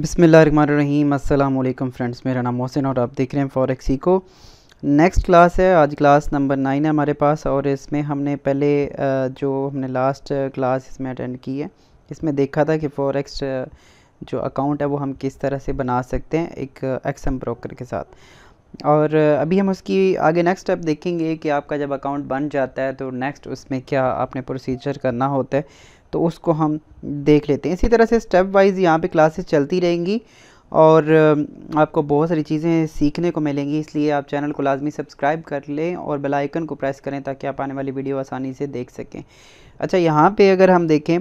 बिसमीम अल्लाम फ्रेंड्स मेरा नाम मोहसिन और आप देख रहे हैं फॉरेक्सी को नेक्स्ट क्लास है आज क्लास नंबर नाइन है हमारे पास और इसमें हमने पहले जो हमने लास्ट क्लास इसमें अटेंड की है इसमें देखा था कि फॉरेक्स जो अकाउंट है वो हम किस तरह से बना सकते हैं एक एक्सम ब्रोकर के साथ और अभी हम उसकी आगे नेक्स्ट स्टेप देखेंगे कि आपका जब अकाउंट बन जाता है तो नेक्स्ट उसमें क्या आपने प्रोसीजर करना होता है तो उसको हम देख लेते हैं इसी तरह से स्टेप वाइज यहाँ पे क्लासेस चलती रहेंगी और आपको बहुत सारी चीज़ें सीखने को मिलेंगी इसलिए आप चैनल को लाजमी सब्सक्राइब कर लें और बेल आइकन को प्रेस करें ताकि आप आने वाली वीडियो आसानी से देख सकें अच्छा यहाँ पे अगर हम देखें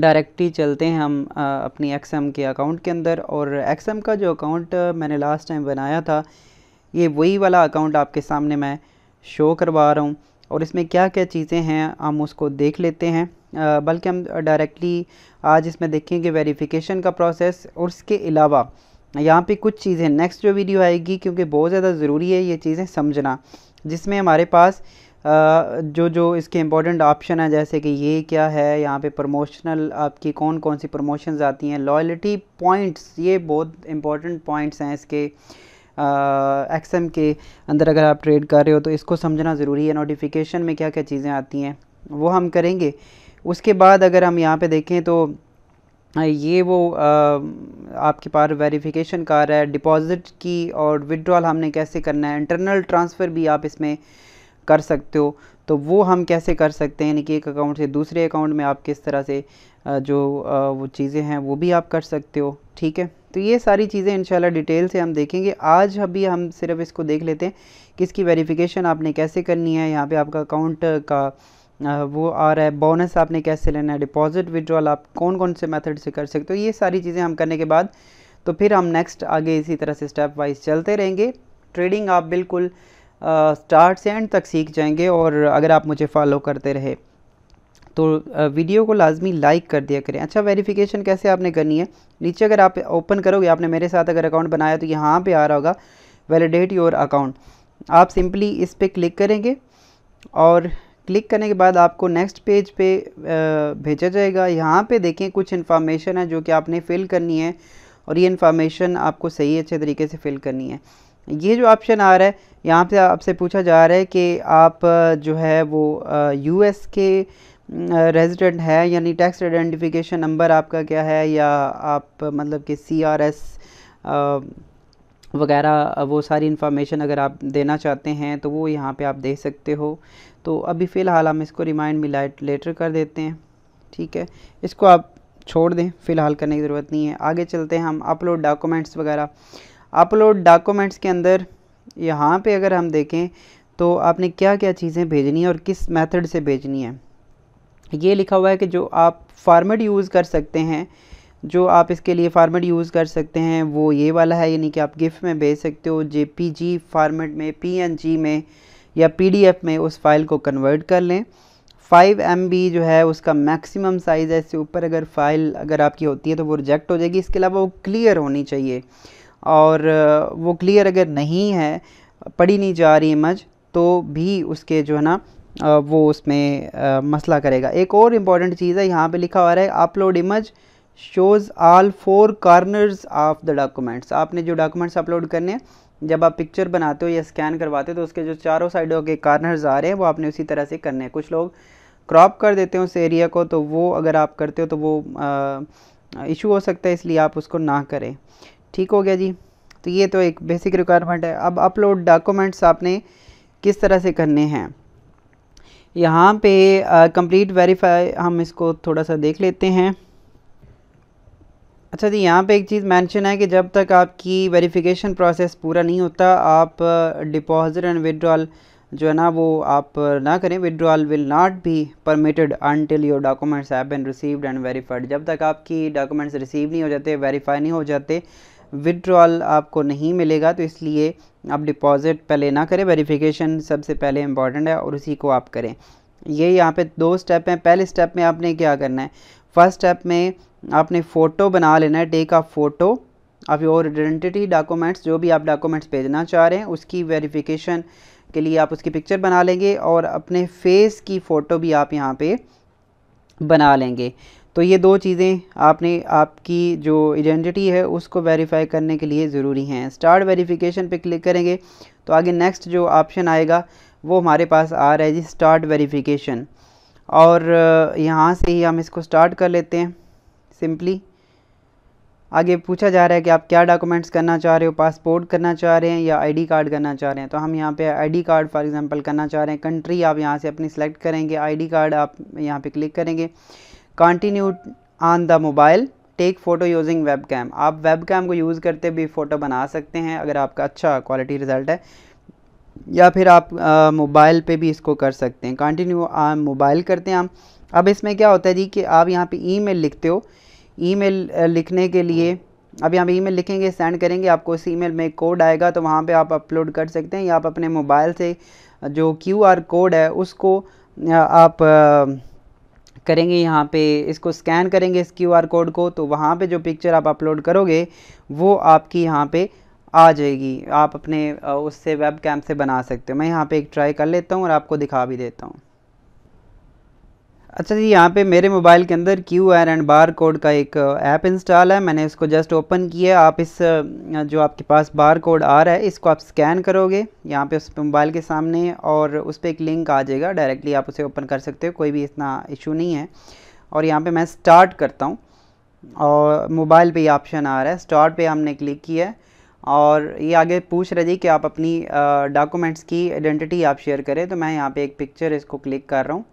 डायरेक्टली चलते हैं हम अपनी एक्सएम के अकाउंट के अंदर और एक्सएम का जो अकाउंट मैंने लास्ट टाइम बनाया था ये वही वाला अकाउंट आपके सामने मैं शो करवा रहा हूँ और इसमें क्या क्या चीज़ें हैं हम उसको देख लेते हैं बल्कि हम डायरेक्टली आज इसमें देखेंगे वेरिफिकेशन का प्रोसेस और इसके अलावा यहाँ पे कुछ चीज़ें नेक्स्ट जो वीडियो आएगी क्योंकि बहुत ज़्यादा ज़रूरी है ये चीज़ें समझना जिसमें हमारे पास जो जो इसके इम्पॉर्टेंट ऑप्शन हैं जैसे कि ये क्या है यहाँ पे प्रमोशनल आपकी कौन कौन सी प्रमोशंस आती हैं लॉयल्टी पॉइंट्स ये बहुत इम्पोर्टेंट पॉइंट्स हैं इसके एक्सएम के अंदर अगर आप ट्रेड कर रहे हो तो इसको समझना ज़रूरी है नोटिफिकेशन में क्या क्या चीज़ें आती हैं वो हम करेंगे उसके बाद अगर हम यहाँ पे देखें तो ये वो आ, आपके पास वेरिफिकेशन का रहा है डिपॉज़िट की और विड्रॉल हमने कैसे करना है इंटरनल ट्रांसफ़र भी आप इसमें कर सकते हो तो वो हम कैसे कर सकते हैं यानी कि एक अकाउंट से दूसरे अकाउंट में आप किस तरह से जो वो चीज़ें हैं वो भी आप कर सकते हो ठीक है तो ये सारी चीज़ें इंशाल्लाह डिटेल से हम देखेंगे आज अभी हम सिर्फ इसको देख लेते हैं कि इसकी वेरिफिकेशन आपने कैसे करनी है यहाँ पे आपका अकाउंट का वो आ रहा है बोनस आपने कैसे लेना है डिपॉजिट विड्रॉल आप कौन कौन से मेथड से कर सकते हो ये सारी चीज़ें हम करने के बाद तो फिर हम नेक्स्ट आगे इसी तरह से स्टेप वाइज चलते रहेंगे ट्रेडिंग आप बिल्कुल स्टार्ट से एंड तक सीख जाएंगे और अगर आप मुझे फॉलो करते रहे तो वीडियो को लाजमी लाइक कर दिया करें अच्छा वेरिफिकेशन कैसे आपने करनी है नीचे अगर आप ओपन करोगे आपने मेरे साथ अगर अकाउंट बनाया तो यहाँ पे आ रहा होगा वैलिडेट योर अकाउंट आप सिंपली इस पर क्लिक करेंगे और क्लिक करने के बाद आपको नेक्स्ट पेज पे भेजा जाएगा यहाँ पे देखें कुछ इन्फॉर्मेशन है जो कि आपने फ़िल करनी है और ये इन्फॉर्मेशन आपको सही अच्छे तरीके से फ़िल करनी है ये जो ऑप्शन आ रहा है यहाँ पे आपसे पूछा जा रहा है कि आप जो है वो यूएस के रेजिडेंट है यानी टैक्स आइडेंटिफिकेशन नंबर आपका क्या है या आप मतलब कि सी आर एस वगैरह वो सारी इन्फॉर्मेशन अगर आप देना चाहते हैं तो वो यहाँ पे आप दे सकते हो तो अभी फ़िलहाल हम इसको रिमाइंड मी लाइट लेटर कर देते हैं ठीक है इसको आप छोड़ दें फ़िलहाल करने की ज़रूरत नहीं है आगे चलते हैं हम अपलोड डॉक्यूमेंट्स वगैरह अपलोड डॉक्यूमेंट्स के अंदर यहाँ पे अगर हम देखें तो आपने क्या क्या चीज़ें भेजनी है और किस मेथड से भेजनी है ये लिखा हुआ है कि जो आप फार्मेट यूज़ कर सकते हैं जो आप इसके लिए फार्मेट यूज़ कर सकते हैं वो ये वाला है यानी कि आप गिफ्ट में भेज सकते हो जे फार्मेट में पी में या पी में उस फाइल को कन्वर्ट कर लें 5 एम जो है उसका मैक्सिमम साइज़ है इससे ऊपर अगर फाइल अगर आपकी होती है तो वो रिजेक्ट हो जाएगी इसके अलावा वो क्लियर होनी चाहिए और वो क्लियर अगर नहीं है पढ़ी नहीं जा रही इमज तो भी उसके जो है ना वो उसमें मसला करेगा एक और इम्पॉर्टेंट चीज़ है यहाँ पे लिखा हुआ है upload image shows all four corners of the documents आपने जो डॉक्यूमेंट्स अपलोड करने हैं जब आप पिक्चर बनाते हो या स्कैन करवाते हो तो उसके जो चारों साइडों के कार्नर्स आ रहे हैं वो आपने उसी तरह से करने हैं कुछ लोग क्रॉप कर देते हैं उस एरिया को तो वो अगर आप करते हो तो वो इशू हो सकता है इसलिए आप उसको ना करें ठीक हो गया जी तो ये तो एक बेसिक रिक्वायरमेंट है अब अपलोड डॉक्यूमेंट्स आपने किस तरह से करने हैं यहाँ पे कंप्लीट वेरीफाई हम इसको थोड़ा सा देख लेते हैं अच्छा जी तो यहाँ पे एक चीज़ मेंशन है कि जब तक आपकी वेरिफिकेशन प्रोसेस पूरा नहीं होता आप डिपॉजिट एंड विदड्रॉल जो है ना वो आप ना करें withdrawal will not be permitted until your documents have been received and verified जब तक आपकी डॉक्यूमेंट्स रिसीव नहीं हो जाते वेरीफाई नहीं हो जाते विदड्रॉल आपको नहीं मिलेगा तो इसलिए आप डिपॉज़िट पहले ना करें वेरीफिकेशन सबसे पहले इम्पॉर्टेंट है और उसी को आप करें ये यहाँ पे दो स्टेप हैं पहले स्टेप में आपने क्या करना है फर्स्ट स्टेप में आपने फ़ोटो बना लेना है टेक अ फ़ोटो आप योर आइडेंटिटी डॉक्यूमेंट्स जो भी आप डॉक्यूमेंट्स भेजना चाह रहे हैं उसकी वेरिफिकेशन के लिए आप उसकी पिक्चर बना लेंगे और अपने फेस की फ़ोटो भी आप यहाँ पे बना लेंगे तो ये दो चीज़ें आपने आपकी जो आइडेंटिटी है उसको वेरीफाई करने के लिए ज़रूरी हैं स्टार्ट वेरीफिकेशन पे क्लिक करेंगे तो आगे नेक्स्ट जो ऑप्शन आएगा वो हमारे पास आ रहा है जी स्टार्ट वेरिफिकेशन और यहाँ से ही हम इसको स्टार्ट कर लेते हैं सिंपली आगे पूछा जा रहा है कि आप क्या डॉक्यूमेंट्स करना चाह रहे हो पासपोर्ट करना चाह रहे हैं या आईडी कार्ड करना चाह रहे हैं तो हम यहाँ पे आईडी कार्ड फॉर एग्जांपल करना चाह रहे हैं कंट्री आप यहाँ से अपनी सेलेक्ट करेंगे आईडी कार्ड आप यहाँ पे क्लिक करेंगे continue on the mobile take photo using webcam आप वेब कैम को यूज़ करते भी फ़ोटो बना सकते हैं अगर आपका अच्छा क्वालिटी रिजल्ट है या फिर आप मोबाइल पे भी इसको कर सकते हैं कंटिन्यू मोबाइल करते हैं हम अब इसमें क्या होता है जी कि आप यहाँ पे ईमेल लिखते हो ईमेल लिखने के लिए अब यहाँ पे ईमेल लिखेंगे सेंड करेंगे आपको उस ईमेल में कोड आएगा तो वहाँ पे आप अपलोड कर सकते हैं या आप अपने मोबाइल से जो क्यू कोड है उसको आप करेंगे यहाँ पे इसको स्कैन करेंगे इस क्यू कोड को तो वहाँ पे जो पिक्चर आप अपलोड करोगे वो आपकी यहाँ पे आ जाएगी आप अपने उससे वेब कैम से बना सकते हो मैं यहाँ पे एक ट्राई कर लेता हूँ और आपको दिखा भी देता हूँ अच्छा जी यहाँ पे मेरे मोबाइल के अंदर Q R and bar code का एक ऐप इंस्टॉल है मैंने इसको जस्ट ओपन किया आप इस जो आपके पास बार कोड आ रहा है इसको आप स्कैन करोगे यहाँ पे उस मोबाइल के सामने और उस पर एक लिंक आ जाएगा डायरेक्टली आप उसे ओपन कर सकते हो कोई भी इतना इशू नहीं है और यहाँ पे मैं स्टार्ट करता हूँ और मोबाइल पर ये ऑप्शन आ रहा है स्टार्ट पर हमने क्लिक किया है और ये आगे पूछ रही थी कि आप अपनी डॉक्यूमेंट्स की आइडेंटिटी आप शेयर करें तो मैं यहाँ पे एक पिक्चर इसको क्लिक कर रहा हूँ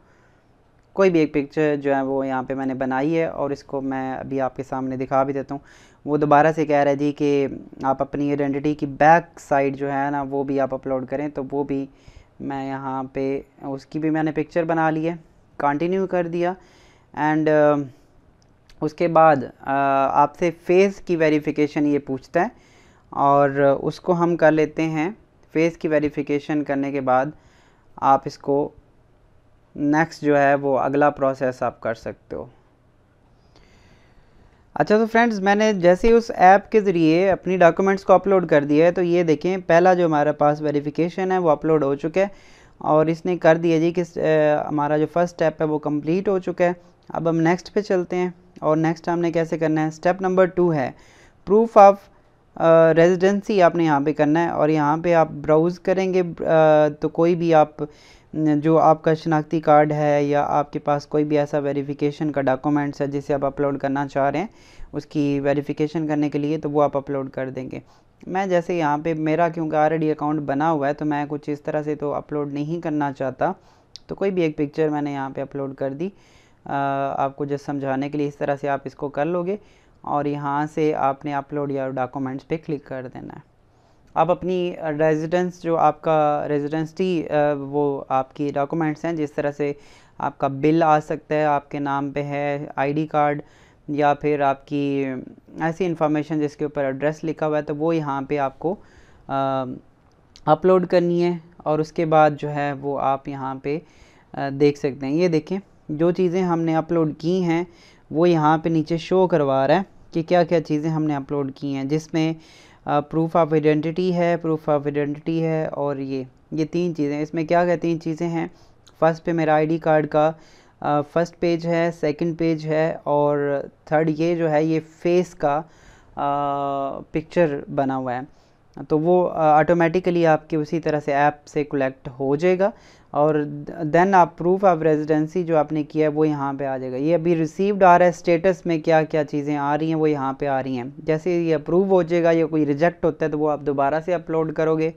कोई भी एक पिक्चर जो है वो यहाँ पे मैंने बनाई है और इसको मैं अभी आपके सामने दिखा भी देता हूँ वो दोबारा से कह रही थी कि आप अपनी आइडेंटिटी की बैक साइड जो है ना वो भी आप अपलोड करें तो वो भी मैं यहाँ पर उसकी भी मैंने पिक्चर बना ली है कंटिन्यू कर दिया एंड उसके बाद आपसे फेस की वेरीफिकेशन ये पूछता है और उसको हम कर लेते हैं फेस की वेरिफिकेशन करने के बाद आप इसको नेक्स्ट जो है वो अगला प्रोसेस आप कर सकते हो अच्छा तो फ्रेंड्स मैंने जैसे उस ऐप के ज़रिए अपनी डॉक्यूमेंट्स को अपलोड कर दिया है तो ये देखें पहला जो हमारे पास वेरिफिकेशन है वो अपलोड हो चुका है और इसने कर दिया जी कि हमारा जो फर्स्ट स्टेप है वो कंप्लीट हो चुका है अब हम नेक्स्ट पे चलते हैं और नेक्स्ट हमने कैसे करना है स्टेप नंबर टू है प्रूफ ऑफ रेजिडेंसी आपने यहाँ पे करना है और यहाँ पे आप ब्राउज़ करेंगे तो कोई भी आप जो आपका शनाख्ती कार्ड है या आपके पास कोई भी ऐसा वेरिफिकेशन का डॉक्यूमेंट्स है जिसे आप अपलोड करना चाह रहे हैं उसकी वेरिफिकेशन करने के लिए तो वो आप अपलोड कर देंगे मैं जैसे यहाँ पे मेरा क्योंकि ऑलरेडी अकाउंट बना हुआ है तो मैं कुछ इस तरह से तो अपलोड नहीं करना चाहता तो कोई भी एक पिक्चर मैंने यहाँ पर अपलोड कर दी आपको जस्ट समझाने के लिए इस तरह से आप इसको कर लोगे और यहाँ से आपने अपलोड या डॉक्यूमेंट्स पे क्लिक कर देना है आप अपनी रेजिडेंस जो आपका रेजिडेंस थी वो आपकी डॉक्यूमेंट्स हैं जिस तरह से आपका बिल आ सकता है आपके नाम पे है आईडी कार्ड या फिर आपकी ऐसी इन्फॉर्मेशन जिसके ऊपर एड्रेस लिखा हुआ है तो वो यहाँ पे आपको अपलोड करनी है और उसके बाद जो है वो आप यहाँ पे देख सकते हैं ये देखें जो चीज़ें हमने अपलोड की हैं वो यहाँ पे नीचे शो करवा रहा है कि क्या क्या चीज़ें हमने अपलोड की हैं जिसमें प्रूफ ऑफ आइडेंटिटी है प्रूफ ऑफ आइडेंटिटी है और ये ये तीन चीज़ें इसमें क्या क्या तीन चीज़ें हैं फ़र्स्ट पे मेरा आईडी कार्ड का फ़र्स्ट पेज है सेकंड पेज है और थर्ड ये जो है ये फेस का पिक्चर बना हुआ है तो वो ऑटोमेटिकली आपके उसी तरह से ऐप से कलेक्ट हो जाएगा और देन आप प्रूफ ऑफ रेजिडेंसी जो आपने किया है वो यहाँ पे आ जाएगा ये अभी रिसीव्ड आ रहा है स्टेटस में क्या क्या चीज़ें आ रही हैं वो यहाँ पे आ रही हैं जैसे ये अप्रूव हो जाएगा या कोई रिजेक्ट होता है तो वो आप दोबारा से अपलोड करोगे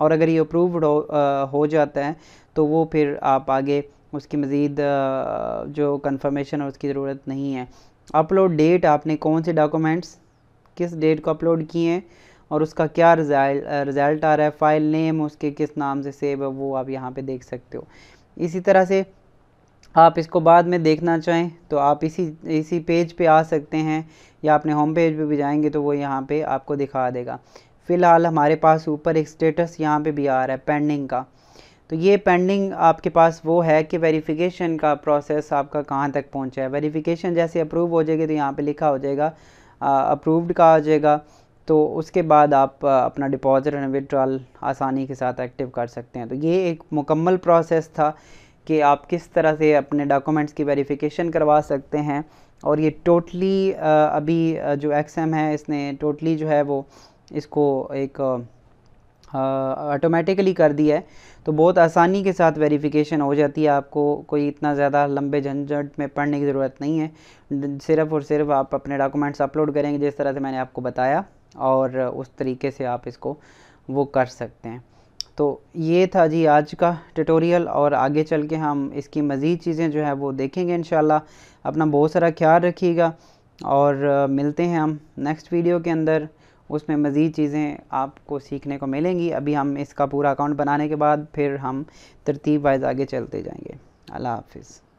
और अगर ये अप्रूव हो, हो जाता है तो वो फिर आप आगे उसकी मज़ीद जो कन्फर्मेशन है उसकी ज़रूरत नहीं है अपलोड डेट आपने कौन से डॉक्यूमेंट्स किस डेट को अपलोड किए हैं और उसका क्या रिजल्ट रिज़ल्ट आ रहा है फ़ाइल नेम उसके किस नाम से सेव है वो आप यहाँ पे देख सकते हो इसी तरह से आप इसको बाद में देखना चाहें तो आप इसी इसी पेज पे आ सकते हैं या अपने होम पेज पे भी जाएंगे तो वो यहाँ पे आपको दिखा देगा फ़िलहाल हमारे पास ऊपर एक स्टेटस यहाँ पे भी आ रहा है पेंडिंग का तो ये पेंडिंग आपके पास वो है कि वेरिफिकेशन का प्रोसेस आपका कहाँ तक पहुँचा है वेरीफिकेशन जैसे अप्रूव हो जाएगी तो यहाँ पर लिखा हो जाएगा अप्रूव्ड का आ जाएगा तो उसके बाद आप अपना डिपॉज़िट एंड विड्रॉल आसानी के साथ एक्टिव कर सकते हैं तो ये एक मुकम्मल प्रोसेस था कि आप किस तरह से अपने डॉक्यूमेंट्स की वेरिफिकेशन करवा सकते हैं और ये टोटली अभी जो एक्सएम है इसने टोटली जो है वो इसको एक ऑटोमेटिकली कर दिया है तो बहुत आसानी के साथ वेरिफिकेशन हो जाती है आपको कोई इतना ज़्यादा लंबे झंझट में पढ़ने की ज़रूरत नहीं है सिर्फ़ और सिर्फ आप अपने डॉक्यूमेंट्स अपलोड करेंगे जिस तरह से मैंने आपको बताया और उस तरीके से आप इसको वो कर सकते हैं तो ये था जी आज का ट्यूटोरियल और आगे चल के हम इसकी मज़ीद चीज़ें जो है वो देखेंगे इन अपना बहुत सारा ख्याल रखिएगा और मिलते हैं हम नेक्स्ट वीडियो के अंदर उसमें मज़ीद चीज़ें आपको सीखने को मिलेंगी अभी हम इसका पूरा अकाउंट बनाने के बाद फिर हम तरतीब वाइज आगे चलते जाएंगे अल्लाह हाफिज़